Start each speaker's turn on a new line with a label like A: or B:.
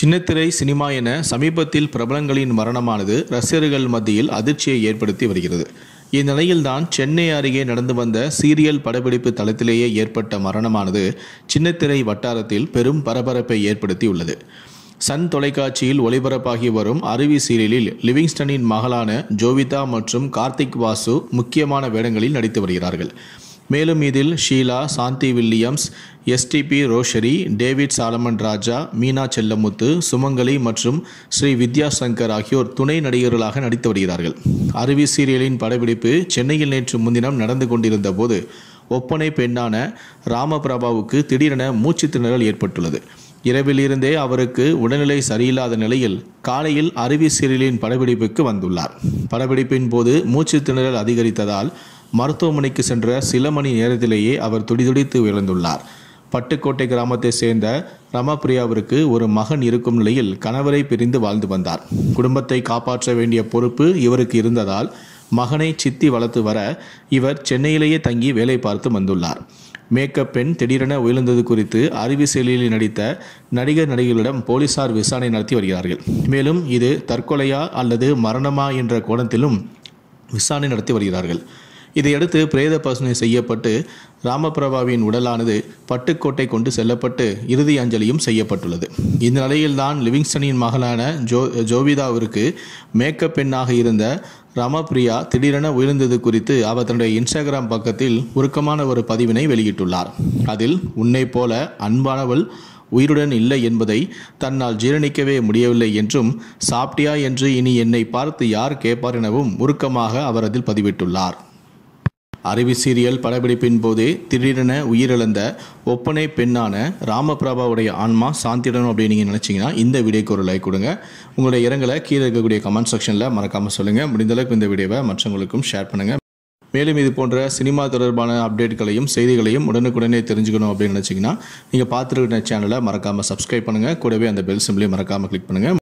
A: சின்னத்திரை சினிமா என சமீபத்தில் பிரபலங்களின் மரணமானது ரசிகர்கள் மத்தியில் அதிர்ச்சியை ஏற்படுத்தி வருகிறது இந்நிலையில்தான் சென்னை அருகே நடந்து வந்த சீரியல் படப்பிடிப்பு தளத்திலேயே ஏற்பட்ட மரணமானது சின்னத்திரை வட்டாரத்தில் பெரும் பரபரப்பை ஏற்படுத்தியுள்ளது சன் தொலைக்காட்சியில் ஒளிபரப்பாகி வரும் அருவி சீரியலில் லிவிங்ஸ்டனின் மகளான ஜோவிதா மற்றும் கார்த்திக் வாசு முக்கியமான வேடங்களில் நடித்து வருகிறார்கள் மேலும் இதில் ஷீலா சாந்தி வில்லியம்ஸ் எஸ்டிபி ரோஷரி டேவிட் சாலமன் ராஜா மீனா செல்லமுத்து சுமங்கலி மற்றும் ஸ்ரீ வித்யா சங்கர் ஆகியோர் துணை நடிகர்களாக நடித்து வருகிறார்கள் அருவி சீரியலின் படப்பிடிப்பு சென்னையில் நேற்று முன்தினம் நடந்து கொண்டிருந்த போது ஒப்பனை பெண்ணான ராமபிரபாவுக்கு திடீரென மூச்சு திணறல் ஏற்பட்டுள்ளது இரவிலிருந்தே அவருக்கு உடல்நிலை சரியில்லாத நிலையில் காலையில் அருவி சீரியலின் படப்பிடிப்புக்கு வந்துள்ளார் படப்பிடிப்பின் போது மூச்சு திணறல் அதிகரித்ததால் மருத்துவமனைக்கு சென்ற சில மணி நேரத்திலேயே அவர் துடிதுடித்து விழுந்துள்ளார் பட்டுக்கோட்டை கிராமத்தை சேர்ந்த ரமாபிரியாவிற்கு ஒரு மகன் இருக்கும் நிலையில் கணவரை பிரிந்து வாழ்ந்து வந்தார் குடும்பத்தை காப்பாற்ற வேண்டிய பொறுப்பு இவருக்கு இருந்ததால் மகனை சித்தி வளர்த்து வர இவர் சென்னையிலேயே தங்கி வேலை பார்த்து வந்துள்ளார் மேக்கப் பெண் திடீரென உயர்ந்தது குறித்து அறிவு செயலியில் நடித்த நடிகர் நடிகர்களிடம் போலீசார் விசாரணை நடத்தி வருகிறார்கள் மேலும் இது தற்கொலையா அல்லது மரணமா என்ற கோணத்திலும் விசாரணை நடத்தி வருகிறார்கள் இதையடுத்து பிரேத பசுனை செய்யப்பட்டு ராமபிரபாவின் உடலானது பட்டுக்கோட்டை கொண்டு செல்லப்பட்டு இறுதி அஞ்சலியும் செய்யப்பட்டுள்ளது இந்த நிலையில்தான் லிவிங்ஸ்டனின் மகளான ஜோ ஜோவிதாவிற்கு மேக்கப் பெண்ணாக இருந்த ரமபிரியா திடீரென உயர்ந்தது குறித்து அவர் தன்னுடைய இன்ஸ்டாகிராம் பக்கத்தில் உருக்கமான ஒரு பதிவினை வெளியிட்டுள்ளார் அதில் உன்னை போல அன்பானவள் உயிருடன் இல்லை என்பதை தன்னால் ஜீரணிக்கவே முடியவில்லை என்றும் சாப்பிட்டியா என்று இனி என்னை பார்த்து யார் கேட்பார் எனவும் உருக்கமாக அவர் அதில் பதிவிட்டுள்ளார் அருவி சீரியல் படப்பிடிப்பின் போது திடீரென உயிரிழந்த ஒப்பனை பெண்ணான ராமபிரபாவுடைய ஆன்மா சாந்திடணும் அப்படின்னு நீங்கள் நினச்சிங்கன்னா இந்த வீடியோக்கு ஒரு லைக் கொடுங்க உங்களுடைய இரங்கலை கீழே இருக்கக்கூடிய கமெண்ட் செக்ஷனில் மறக்காமல் சொல்லுங்கள் முடிந்தளவுக்கு இந்த வீடியோவை மற்றவங்களுக்கும் ஷேர் பண்ணுங்கள் மேலும் இது போன்ற சினிமா தொடர்பான அப்டேட்களையும் செய்திகளையும் உடனுக்குடனே தெரிஞ்சுக்கணும் அப்படின்னு நினச்சிங்கன்னா நீங்கள் பார்த்துருக்கிற சேனலை மறக்காமல் சப்ஸ்கிரைப் பண்ணுங்கள் கூடவே அந்த பெல் சிம்லையும் மறக்காமல் கிளிக் பண்ணுங்கள்